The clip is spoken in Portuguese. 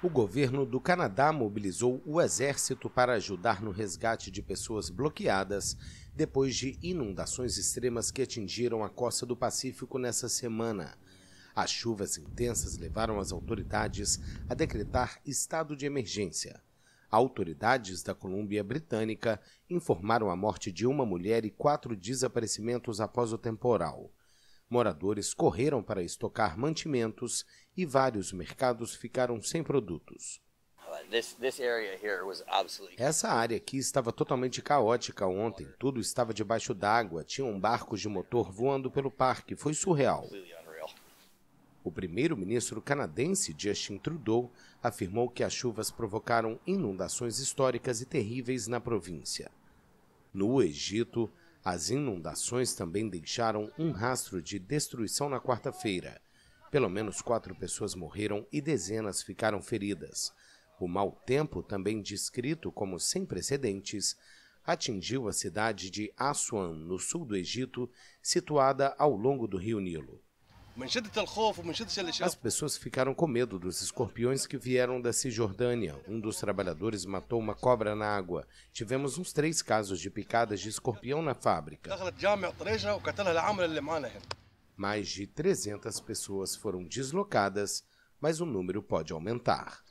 O governo do Canadá mobilizou o exército para ajudar no resgate de pessoas bloqueadas depois de inundações extremas que atingiram a costa do Pacífico nessa semana. As chuvas intensas levaram as autoridades a decretar estado de emergência. Autoridades da Colômbia Britânica informaram a morte de uma mulher e quatro desaparecimentos após o temporal. Moradores correram para estocar mantimentos e vários mercados ficaram sem produtos. Essa área aqui estava totalmente caótica ontem. Tudo estava debaixo d'água, tinham barcos de motor voando pelo parque, foi surreal. O primeiro-ministro canadense Justin Trudeau afirmou que as chuvas provocaram inundações históricas e terríveis na província. No Egito, as inundações também deixaram um rastro de destruição na quarta-feira. Pelo menos quatro pessoas morreram e dezenas ficaram feridas. O mau tempo, também descrito como sem precedentes, atingiu a cidade de Assuan, no sul do Egito, situada ao longo do rio Nilo. As pessoas ficaram com medo dos escorpiões que vieram da Cisjordânia. Um dos trabalhadores matou uma cobra na água. Tivemos uns três casos de picadas de escorpião na fábrica. Mais de 300 pessoas foram deslocadas, mas o número pode aumentar.